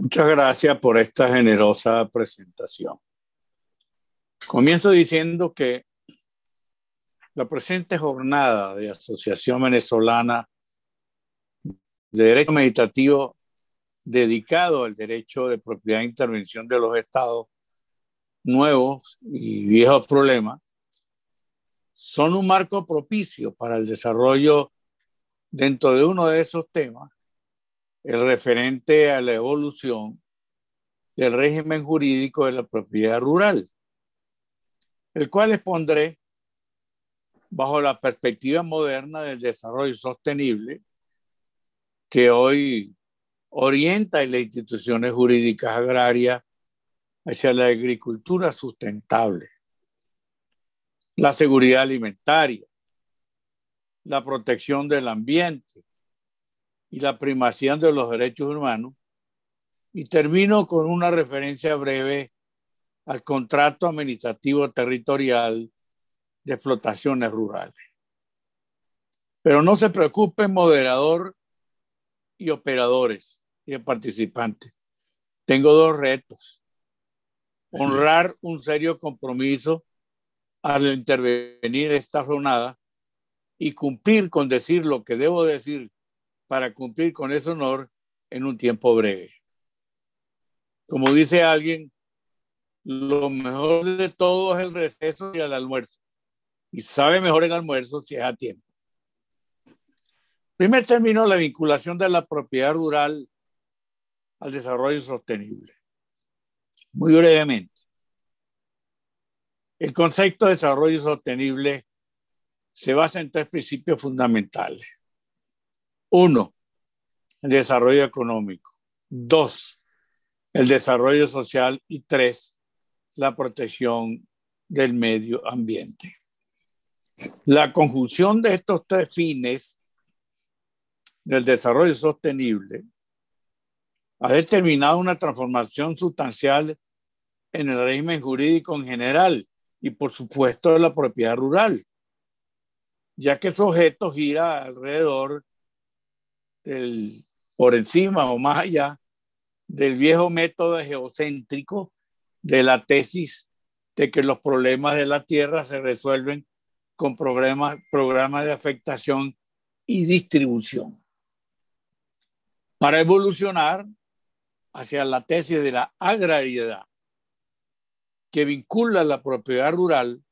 Muchas gracias por esta generosa presentación. Comienzo diciendo que la presente jornada de Asociación Venezolana de Derecho Meditativo dedicado al derecho de propiedad e intervención de los estados nuevos y viejos problemas, son un marco propicio para el desarrollo dentro de uno de esos temas el referente a la evolución del régimen jurídico de la propiedad rural, el cual expondré bajo la perspectiva moderna del desarrollo sostenible que hoy orienta a las instituciones jurídicas agrarias hacia la agricultura sustentable, la seguridad alimentaria, la protección del ambiente, y la primacía de los derechos humanos. Y termino con una referencia breve al contrato administrativo territorial de explotaciones rurales. Pero no se preocupe, moderador y operadores y participantes. Tengo dos retos. Honrar un serio compromiso al intervenir esta jornada y cumplir con decir lo que debo decir para cumplir con ese honor en un tiempo breve. Como dice alguien, lo mejor de todo es el receso y el almuerzo. Y sabe mejor el almuerzo si es a tiempo. Primer término, la vinculación de la propiedad rural al desarrollo sostenible. Muy brevemente. El concepto de desarrollo sostenible se basa en tres principios fundamentales. Uno, el desarrollo económico. Dos, el desarrollo social. Y tres, la protección del medio ambiente. La conjunción de estos tres fines del desarrollo sostenible ha determinado una transformación sustancial en el régimen jurídico en general y por supuesto en la propiedad rural, ya que su objeto gira alrededor del, por encima o más allá del viejo método geocéntrico de la tesis de que los problemas de la Tierra se resuelven con programas, programas de afectación y distribución. Para evolucionar hacia la tesis de la agrariedad, que vincula la propiedad rural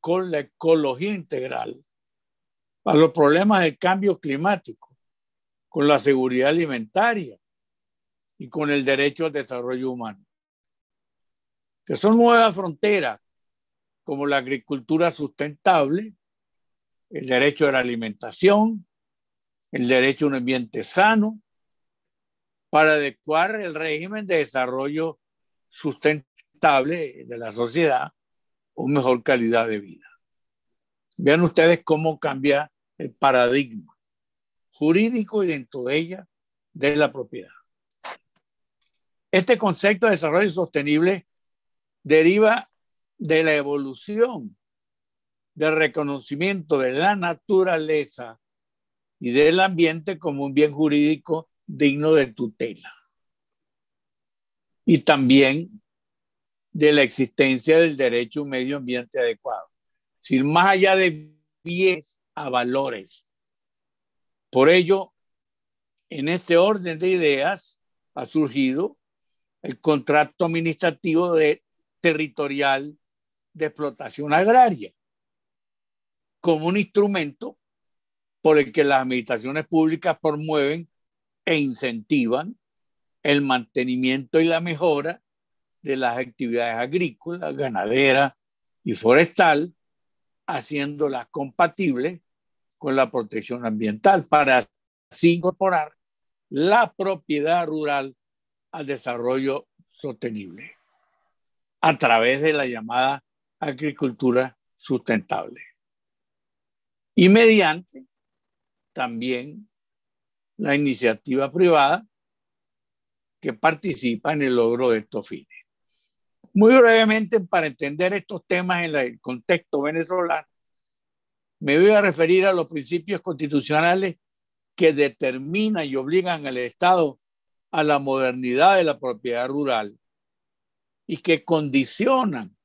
con la ecología integral a los problemas del cambio climático con la seguridad alimentaria y con el derecho al desarrollo humano, que son nuevas fronteras como la agricultura sustentable, el derecho a la alimentación, el derecho a un ambiente sano, para adecuar el régimen de desarrollo sustentable de la sociedad con mejor calidad de vida. Vean ustedes cómo cambia el paradigma jurídico y dentro de ella de la propiedad. Este concepto de desarrollo sostenible deriva de la evolución del reconocimiento de la naturaleza y del ambiente como un bien jurídico digno de tutela. Y también de la existencia del derecho a un medio ambiente adecuado. Sin más allá de bienes a valores, por ello, en este orden de ideas ha surgido el contrato administrativo de, territorial de explotación agraria como un instrumento por el que las administraciones públicas promueven e incentivan el mantenimiento y la mejora de las actividades agrícolas, ganaderas y forestal, haciéndolas compatibles con la protección ambiental para incorporar la propiedad rural al desarrollo sostenible a través de la llamada agricultura sustentable. Y mediante también la iniciativa privada que participa en el logro de estos fines. Muy brevemente, para entender estos temas en el contexto venezolano, me voy a referir a los principios constitucionales que determinan y obligan al Estado a la modernidad de la propiedad rural y que condicionan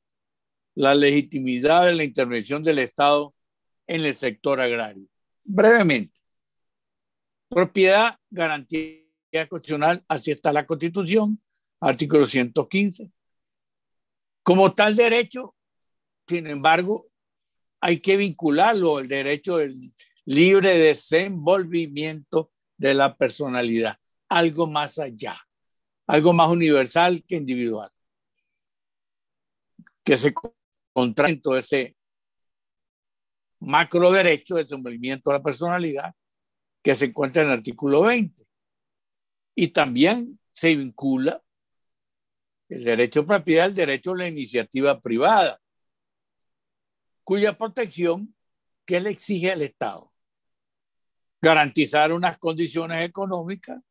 la legitimidad de la intervención del Estado en el sector agrario. Brevemente, propiedad, garantía constitucional, así está la Constitución, artículo 115. Como tal derecho, sin embargo, hay que vincularlo al derecho del libre desenvolvimiento de la personalidad, algo más allá, algo más universal que individual, que se contrae todo ese macro derecho de desenvolvimiento de la personalidad que se encuentra en el artículo 20. Y también se vincula el derecho propiedad el derecho a la iniciativa privada, cuya protección que le exige el Estado. Garantizar unas condiciones económicas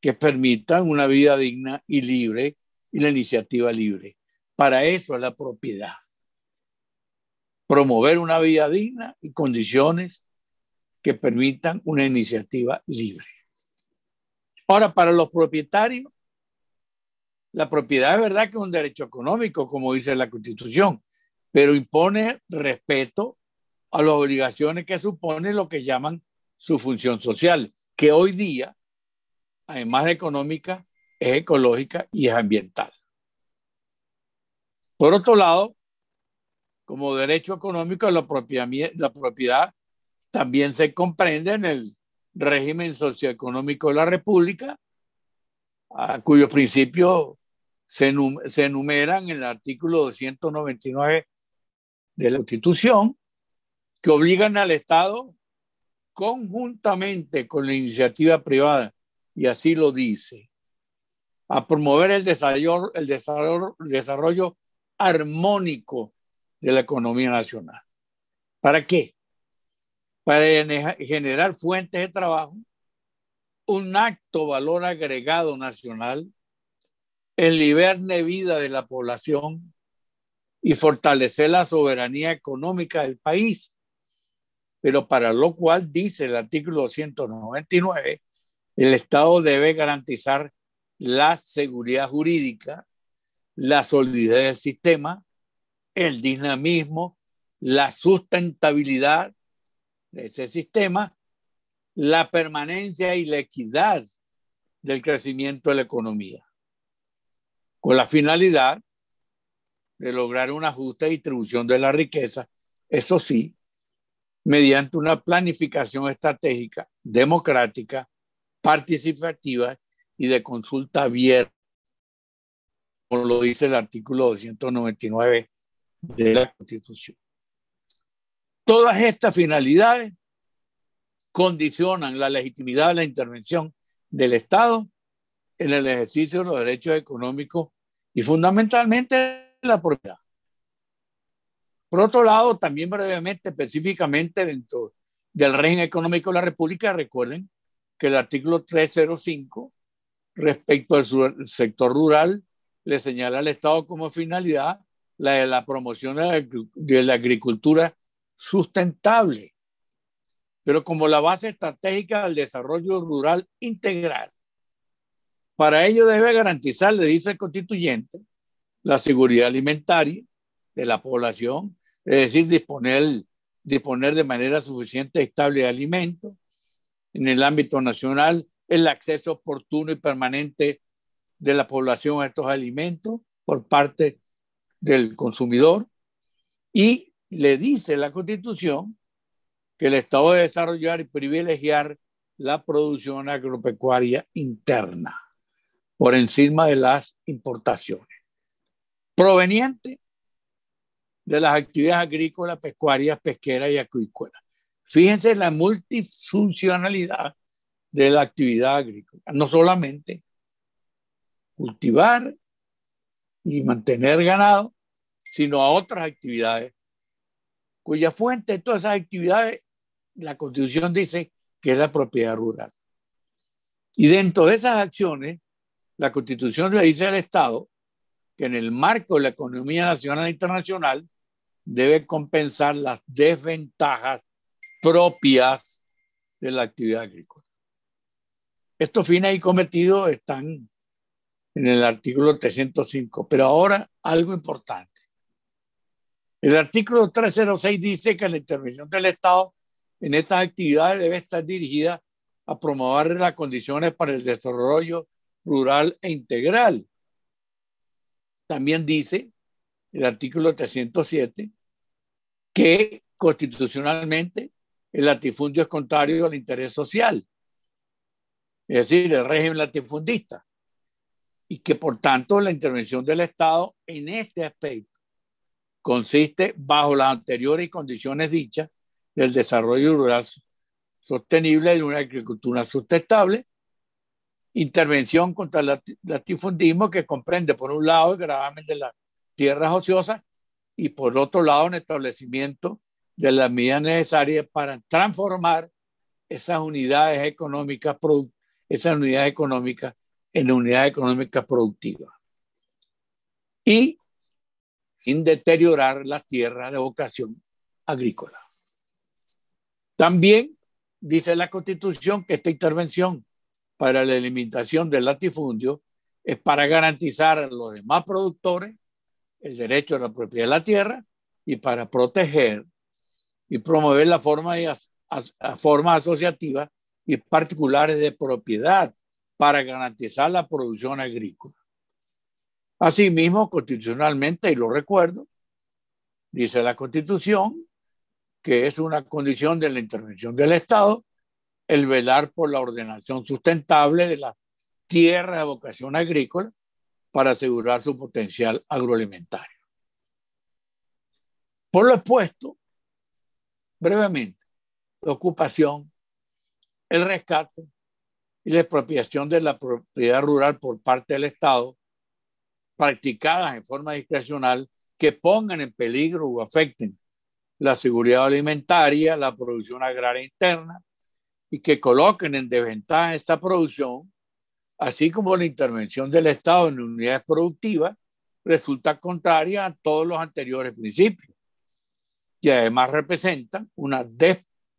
que permitan una vida digna y libre y la iniciativa libre. Para eso es la propiedad. Promover una vida digna y condiciones que permitan una iniciativa libre. Ahora, para los propietarios, la propiedad es verdad que es un derecho económico, como dice la Constitución, pero impone respeto a las obligaciones que supone lo que llaman su función social, que hoy día, además económica, es ecológica y es ambiental. Por otro lado, como derecho económico, la propiedad, la propiedad también se comprende en el régimen socioeconómico de la República, cuyos principios se, enumeran en el artículo 299 de la institución que obligan al Estado conjuntamente con la iniciativa privada, y así lo dice, a promover el desarrollo, el desarrollo, desarrollo armónico de la economía nacional. ¿Para qué? Para generar fuentes de trabajo, un acto valor agregado nacional, el liberne vida de la población, y fortalecer la soberanía económica del país, pero para lo cual dice el artículo 299, el Estado debe garantizar la seguridad jurídica, la solidez del sistema, el dinamismo, la sustentabilidad de ese sistema, la permanencia y la equidad del crecimiento de la economía, con la finalidad de lograr una justa distribución de la riqueza, eso sí, mediante una planificación estratégica, democrática, participativa y de consulta abierta, como lo dice el artículo 299 de la Constitución. Todas estas finalidades condicionan la legitimidad de la intervención del Estado en el ejercicio de los derechos económicos y fundamentalmente la propiedad. Por otro lado, también brevemente, específicamente dentro del régimen económico de la República, recuerden que el artículo 305 respecto al sector rural le señala al Estado como finalidad la de la promoción de la agricultura sustentable, pero como la base estratégica del desarrollo rural integral. Para ello debe garantizar, le dice el constituyente, la seguridad alimentaria de la población, es decir, disponer, disponer de manera suficiente y estable de alimentos en el ámbito nacional, el acceso oportuno y permanente de la población a estos alimentos por parte del consumidor y le dice la constitución que el Estado debe desarrollar y privilegiar la producción agropecuaria interna por encima de las importaciones proveniente de las actividades agrícolas, pescuarias, pesqueras y acuícolas. Fíjense la multifuncionalidad de la actividad agrícola, no solamente cultivar y mantener ganado, sino a otras actividades cuya fuente de todas esas actividades, la Constitución dice que es la propiedad rural. Y dentro de esas acciones, la Constitución le dice al Estado que en el marco de la economía nacional e internacional debe compensar las desventajas propias de la actividad agrícola. Estos fines y cometidos están en el artículo 305, pero ahora algo importante. El artículo 306 dice que la intervención del Estado en estas actividades debe estar dirigida a promover las condiciones para el desarrollo rural e integral también dice el artículo 307 que constitucionalmente el latifundio es contrario al interés social, es decir, el régimen latifundista, y que por tanto la intervención del Estado en este aspecto consiste bajo las anteriores condiciones dichas del desarrollo rural sostenible de una agricultura sustentable intervención contra el latifundismo que comprende, por un lado, el gravamen de las tierras ociosas y, por otro lado, el establecimiento de las medidas necesarias para transformar esas unidades económicas, esas unidades económicas en unidades económicas productivas. Y sin deteriorar las tierras de vocación agrícola. También dice la Constitución que esta intervención para la eliminación del latifundio es para garantizar a los demás productores el derecho a la propiedad de la tierra y para proteger y promover la forma forma asociativa y particulares de propiedad para garantizar la producción agrícola. Asimismo, constitucionalmente, y lo recuerdo, dice la Constitución que es una condición de la intervención del Estado el velar por la ordenación sustentable de la tierra de vocación agrícola para asegurar su potencial agroalimentario. Por lo expuesto, brevemente, la ocupación, el rescate y la expropiación de la propiedad rural por parte del Estado, practicadas en forma discrecional, que pongan en peligro o afecten la seguridad alimentaria, la producción agraria interna, y que coloquen en desventaja esta producción, así como la intervención del Estado en unidades productivas, resulta contraria a todos los anteriores principios y además representan una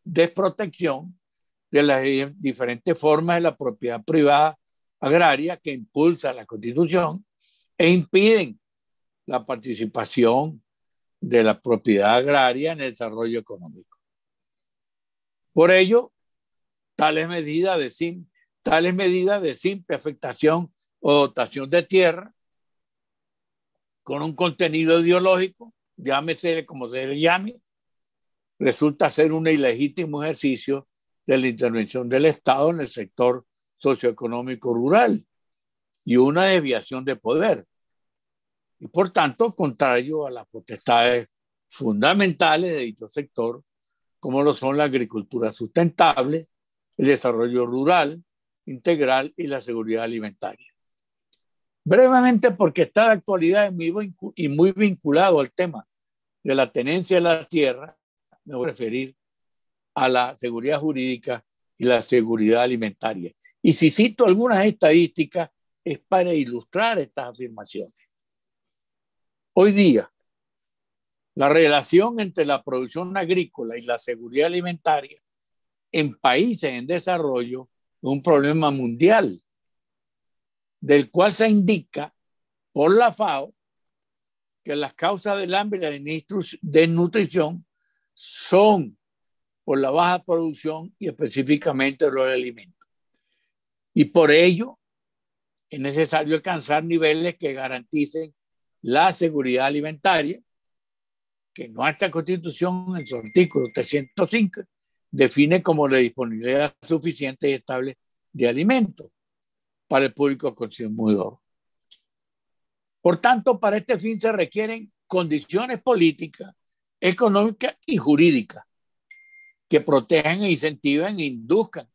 desprotección de las diferentes formas de la propiedad privada agraria que impulsa la Constitución e impiden la participación de la propiedad agraria en el desarrollo económico. Por ello, tales medidas de, simple, tales medidas de afectación o dotación de tierra con un contenido ideológico, llámese como se le llame, resulta ser un ilegítimo ejercicio de la intervención del Estado en el sector socioeconómico rural y una desviación de poder. Y por tanto, contrario a las potestades fundamentales de dicho sector, como lo son la agricultura sustentable, el desarrollo rural integral y la seguridad alimentaria. Brevemente, porque está la actualidad y muy vinculado al tema de la tenencia de la tierra, me voy a referir a la seguridad jurídica y la seguridad alimentaria. Y si cito algunas estadísticas, es para ilustrar estas afirmaciones. Hoy día, la relación entre la producción agrícola y la seguridad alimentaria en países en desarrollo un problema mundial, del cual se indica por la FAO que las causas del hambre y la desnutrición son por la baja producción y específicamente los alimentos. Y por ello es necesario alcanzar niveles que garanticen la seguridad alimentaria, que nuestra constitución en su artículo 305 define como la disponibilidad suficiente y estable de alimentos para el público consumidor. Por tanto, para este fin se requieren condiciones políticas, económicas y jurídicas que protejan e incentiven e induzcan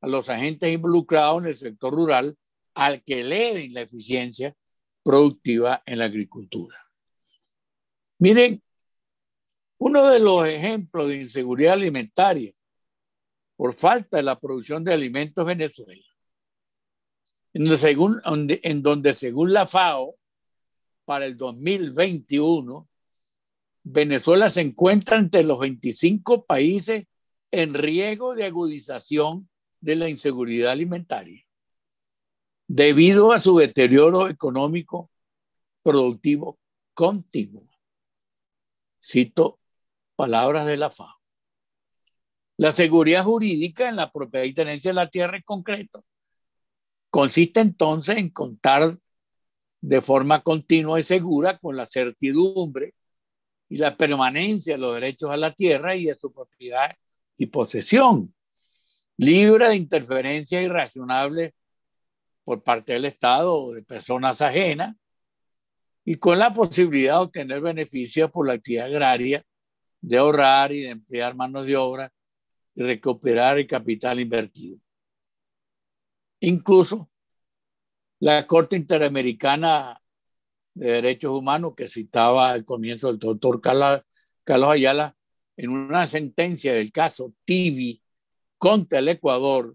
a los agentes involucrados en el sector rural al que eleven la eficiencia productiva en la agricultura. Miren, uno de los ejemplos de inseguridad alimentaria por falta de la producción de alimentos Venezuela. En donde, según, en donde según la FAO, para el 2021, Venezuela se encuentra entre los 25 países en riesgo de agudización de la inseguridad alimentaria, debido a su deterioro económico productivo continuo. Cito palabras de la FAO. La seguridad jurídica en la propiedad y tenencia de la tierra en concreto. Consiste entonces en contar de forma continua y segura con la certidumbre y la permanencia de los derechos a la tierra y de su propiedad y posesión, libre de interferencia irracionables por parte del Estado o de personas ajenas, y con la posibilidad de obtener beneficios por la actividad agraria, de ahorrar y de emplear manos de obra recuperar el capital invertido. Incluso la Corte Interamericana de Derechos Humanos, que citaba al comienzo el doctor Carlos Ayala, en una sentencia del caso Tibi contra el Ecuador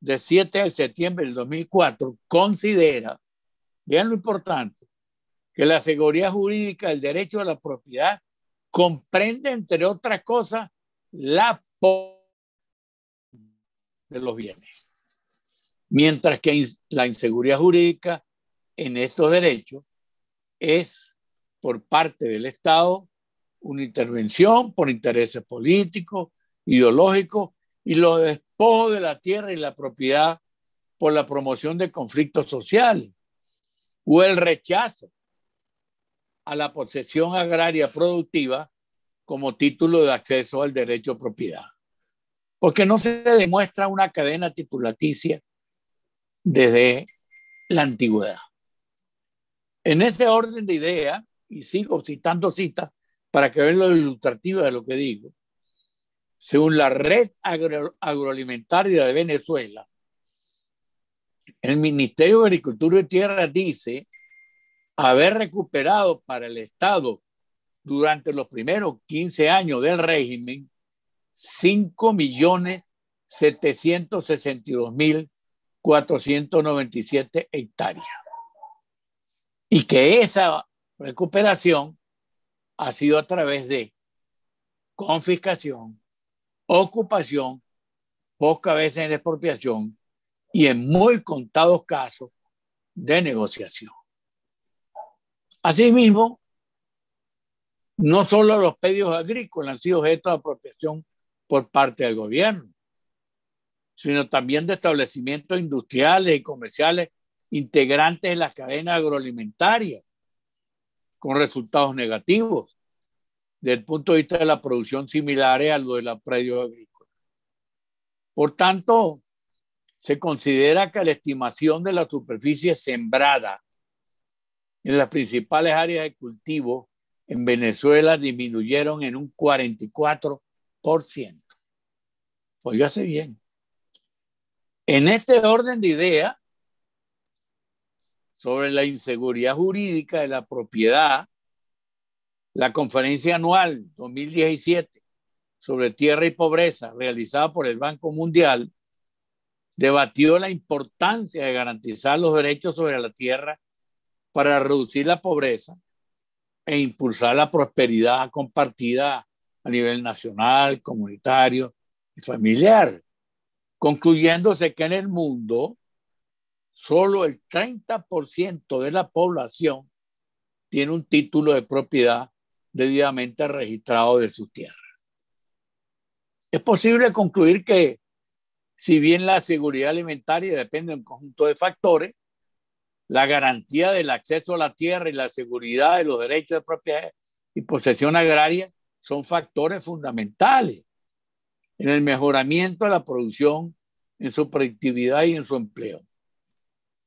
de 7 de septiembre del 2004, considera, vean lo importante, que la seguridad jurídica del derecho a la propiedad comprende, entre otras cosas, la de los bienes. Mientras que la inseguridad jurídica en estos derechos es por parte del Estado una intervención por intereses políticos, ideológicos y los despojos de la tierra y la propiedad por la promoción de conflictos sociales o el rechazo a la posesión agraria productiva como título de acceso al derecho a propiedad. Porque no se demuestra una cadena titulaticia desde la antigüedad. En ese orden de idea, y sigo citando citas para que vean lo ilustrativo de lo que digo, según la red agroalimentaria de Venezuela, el Ministerio de Agricultura y Tierra dice haber recuperado para el Estado durante los primeros 15 años del régimen 5.762.497 hectáreas. Y que esa recuperación ha sido a través de confiscación, ocupación, pocas veces en expropiación y en muy contados casos de negociación. Asimismo, no solo los predios agrícolas han sido objeto de apropiación por parte del gobierno, sino también de establecimientos industriales y comerciales integrantes de la cadena agroalimentaria, con resultados negativos desde el punto de vista de la producción similares a lo de los predios agrícolas. Por tanto, se considera que la estimación de la superficie sembrada en las principales áreas de cultivo en Venezuela disminuyeron en un 44%. hace bien. En este orden de idea sobre la inseguridad jurídica de la propiedad, la conferencia anual 2017 sobre tierra y pobreza realizada por el Banco Mundial debatió la importancia de garantizar los derechos sobre la tierra para reducir la pobreza e impulsar la prosperidad compartida a nivel nacional, comunitario y familiar, concluyéndose que en el mundo solo el 30% de la población tiene un título de propiedad debidamente registrado de su tierra. Es posible concluir que si bien la seguridad alimentaria depende de un conjunto de factores, la garantía del acceso a la tierra y la seguridad de los derechos de propiedad y posesión agraria son factores fundamentales en el mejoramiento de la producción, en su productividad y en su empleo.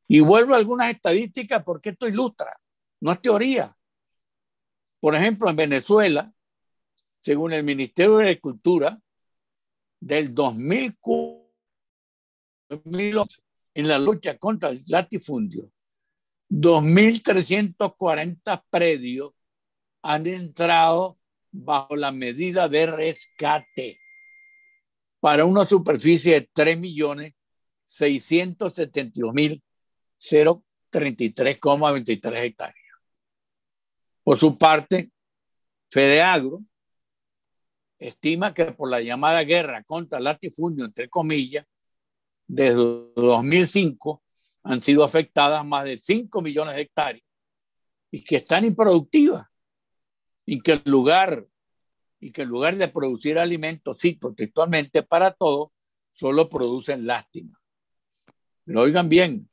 Y vuelvo a algunas estadísticas porque esto ilustra, no es teoría. Por ejemplo, en Venezuela, según el Ministerio de Agricultura, del 2004, 2011, en la lucha contra el latifundio, 2.340 predios han entrado bajo la medida de rescate para una superficie de 3.672.033,23 hectáreas. Por su parte, Fedeagro estima que por la llamada guerra contra el latifundio, entre comillas, desde 2005 han sido afectadas más de 5 millones de hectáreas y que están improductivas y que lugar y que en lugar de producir alimentos, sí, textualmente, para todos, solo producen lástima. Lo oigan bien,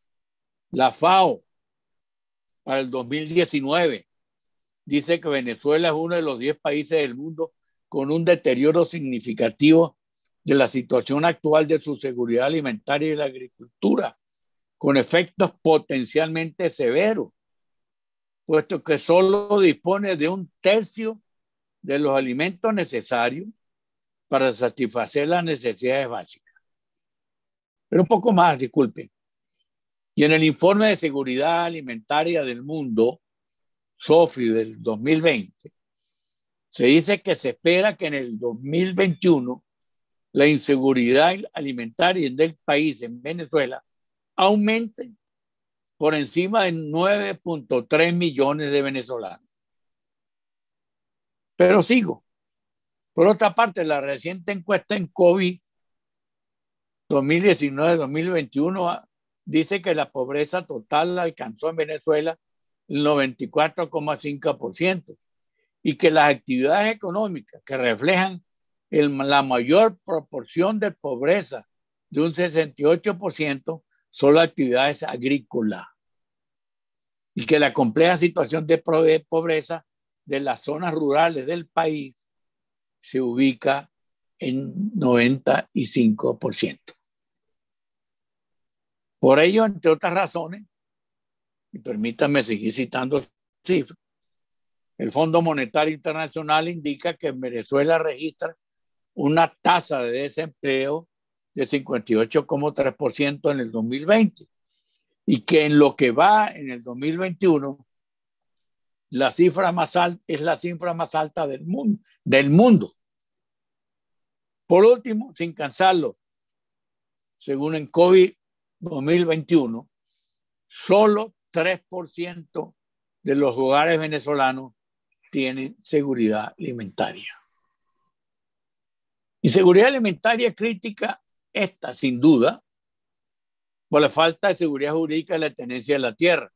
la FAO para el 2019 dice que Venezuela es uno de los 10 países del mundo con un deterioro significativo de la situación actual de su seguridad alimentaria y la agricultura con efectos potencialmente severos, puesto que solo dispone de un tercio de los alimentos necesarios para satisfacer las necesidades básicas. Pero un poco más, disculpen. Y en el informe de seguridad alimentaria del mundo, SOFI del 2020, se dice que se espera que en el 2021 la inseguridad alimentaria del país en Venezuela aumente por encima de 9.3 millones de venezolanos. Pero sigo. Por otra parte, la reciente encuesta en COVID 2019-2021 ah, dice que la pobreza total alcanzó en Venezuela el 94,5% y que las actividades económicas que reflejan la mayor proporción de pobreza de un 68% solo actividades agrícolas y que la compleja situación de pobreza de las zonas rurales del país se ubica en 95%. Por ello, entre otras razones, y permítanme seguir citando cifras, el Fondo Monetario Internacional indica que Venezuela registra una tasa de desempleo de 58,3% en el 2020 y que en lo que va en el 2021 la cifra más alta es la cifra más alta del mundo, del mundo. Por último, sin cansarlo, según en COVID 2021, solo 3% de los hogares venezolanos tienen seguridad alimentaria. Y seguridad alimentaria crítica esta, sin duda, por pues la falta de seguridad jurídica de la tenencia de la tierra.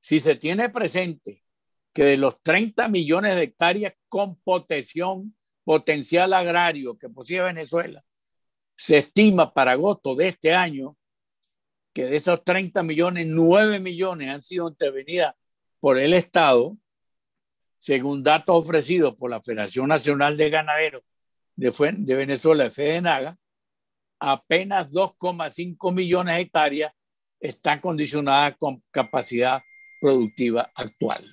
Si se tiene presente que de los 30 millones de hectáreas con potencial, potencial agrario que posee Venezuela, se estima para agosto de este año que de esos 30 millones, 9 millones han sido intervenidas por el Estado, según datos ofrecidos por la Federación Nacional de Ganaderos de, Venezuela, Naga apenas 2,5 millones de hectáreas están condicionadas con capacidad productiva actual.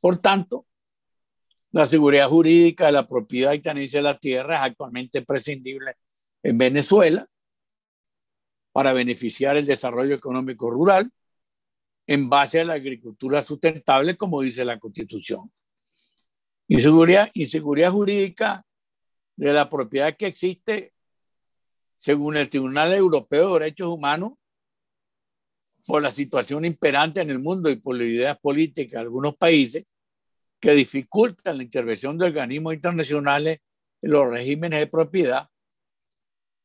Por tanto, la seguridad jurídica de la propiedad y tenencia de la tierra es actualmente prescindible en Venezuela para beneficiar el desarrollo económico rural en base a la agricultura sustentable, como dice la Constitución. Inseguridad, inseguridad jurídica de la propiedad que existe, según el Tribunal Europeo de Derechos Humanos, por la situación imperante en el mundo y por las ideas políticas de algunos países que dificultan la intervención de organismos internacionales en los regímenes de propiedad,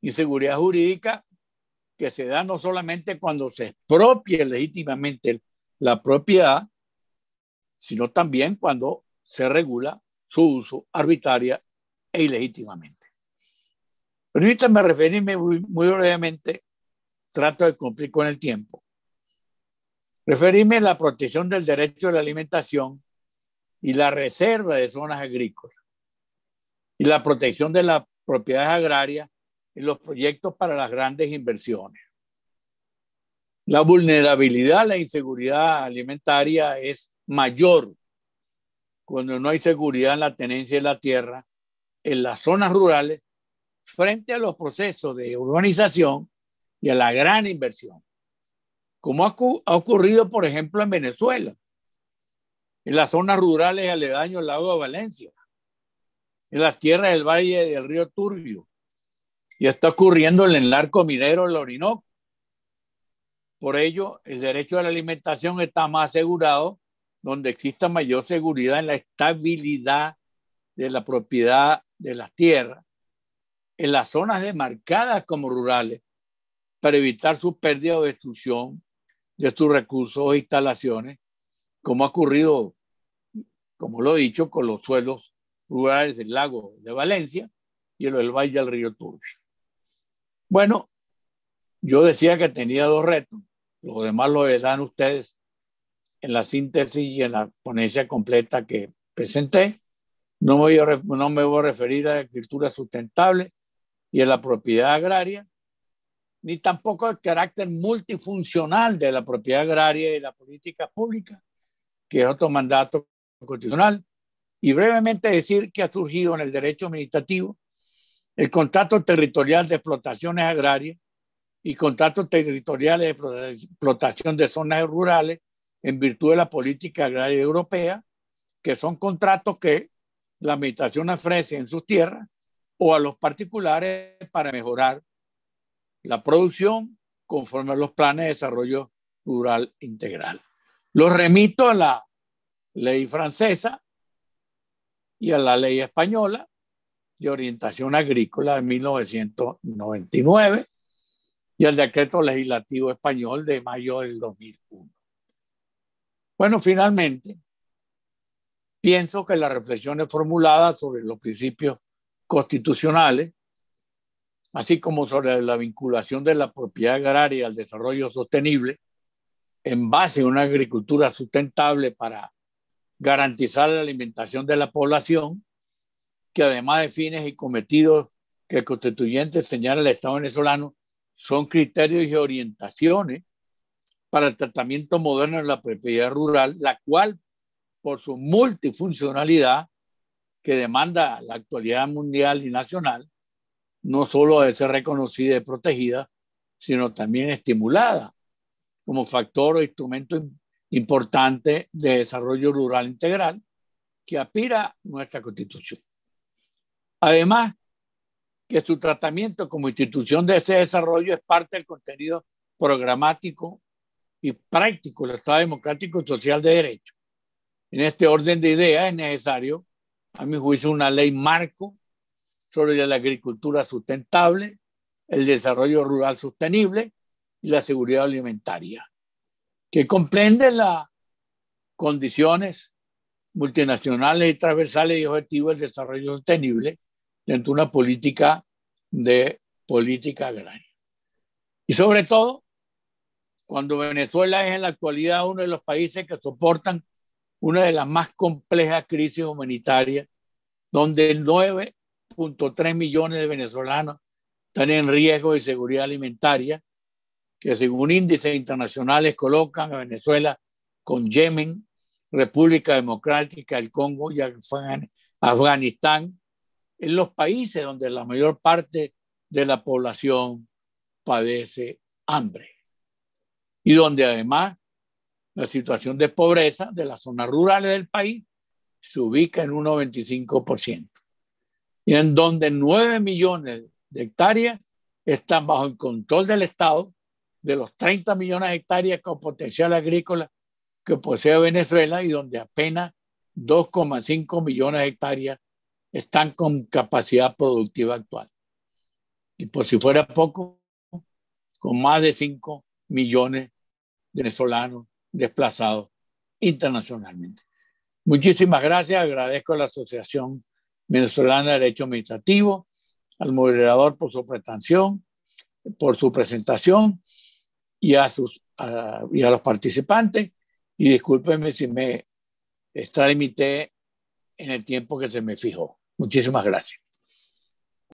y seguridad jurídica que se da no solamente cuando se expropia legítimamente la propiedad, sino también cuando se regula su uso arbitraria e ilegítimamente. Permítanme referirme muy, muy brevemente, trato de cumplir con el tiempo. Referirme a la protección del derecho de la alimentación y la reserva de zonas agrícolas y la protección de las propiedades agrarias y los proyectos para las grandes inversiones. La vulnerabilidad, la inseguridad alimentaria es mayor cuando no hay seguridad en la tenencia de la tierra en las zonas rurales frente a los procesos de urbanización y a la gran inversión, como ha, ocurrido, por ejemplo, en Venezuela, en las zonas rurales aledaño al lago de Valencia, en las tierras del valle del río Turbio, y está ocurriendo en el arco minero del Orinoco. Por ello, el derecho a la alimentación está más asegurado donde exista mayor seguridad en la estabilidad de la propiedad de las tierras en las zonas demarcadas como rurales para evitar su pérdida o destrucción de sus recursos e instalaciones, como ha ocurrido, como lo he dicho, con los suelos rurales del lago de Valencia y el del valle del río Turbio. Bueno, yo decía que tenía dos retos, los demás lo dan ustedes en la síntesis y en la ponencia completa que presenté. No me, voy a, referir a la agricultura sustentable y a la propiedad agraria, ni tampoco al carácter multifuncional de la propiedad agraria y la política pública, que es otro mandato constitucional. Y brevemente decir que ha surgido en el derecho administrativo el contrato territorial de explotaciones agrarias y contratos territoriales de explotación de zonas rurales en virtud de la política agraria europea, que son contratos que la administración ofrece en sus tierras o a los particulares para mejorar la producción conforme a los planes de desarrollo rural integral. Los remito a la ley francesa y a la ley española de orientación agrícola de 1999 y al decreto legislativo español de mayo del 2001. Bueno, finalmente, Pienso que las reflexiones formuladas sobre los principios constitucionales, así como sobre la vinculación de la propiedad agraria al desarrollo sostenible, en base a una agricultura sustentable para garantizar la alimentación de la población, que además de fines y cometidos que el constituyente señala al Estado venezolano, son criterios y orientaciones para el tratamiento moderno de la propiedad rural, la cual por su multifuncionalidad que demanda la actualidad mundial y nacional, no solo de ser reconocida y protegida, sino también estimulada como factor o instrumento importante de desarrollo rural integral que aspira nuestra constitución. Además, que su tratamiento como institución de ese desarrollo es parte del contenido programático y práctico del Estado Democrático y Social de Derecho, en este orden de ideas es necesario, a mi juicio, una ley marco sobre la agricultura sustentable, el desarrollo rural sostenible y la seguridad alimentaria, que comprende las condiciones multinacionales y transversales y objetivos del desarrollo sostenible dentro de una política de política agraria. Y sobre todo, cuando Venezuela es en la actualidad uno de los países que soportan una de las más complejas crisis humanitarias, donde 9.3 millones de venezolanos están en riesgo de seguridad alimentaria, que según índices internacionales colocan a Venezuela con Yemen, República Democrática del Congo y Afganistán, en los países donde la mayor parte de la población padece hambre y donde además la situación de pobreza de las zonas rurales del país se ubica en un 95%, y en donde 9 millones de hectáreas están bajo el control del Estado, de los 30 millones de hectáreas con potencial agrícola que posee Venezuela y donde apenas 2,5 millones de hectáreas están con capacidad productiva actual. Y por si fuera poco, con más de 5 millones de venezolanos desplazados internacionalmente. Muchísimas gracias. Agradezco a la Asociación Venezolana de Derecho Administrativo, al moderador por su prestación, por su presentación y a, sus, a, y a los participantes. Y discúlpenme si me extralimité en el tiempo que se me fijó. Muchísimas gracias.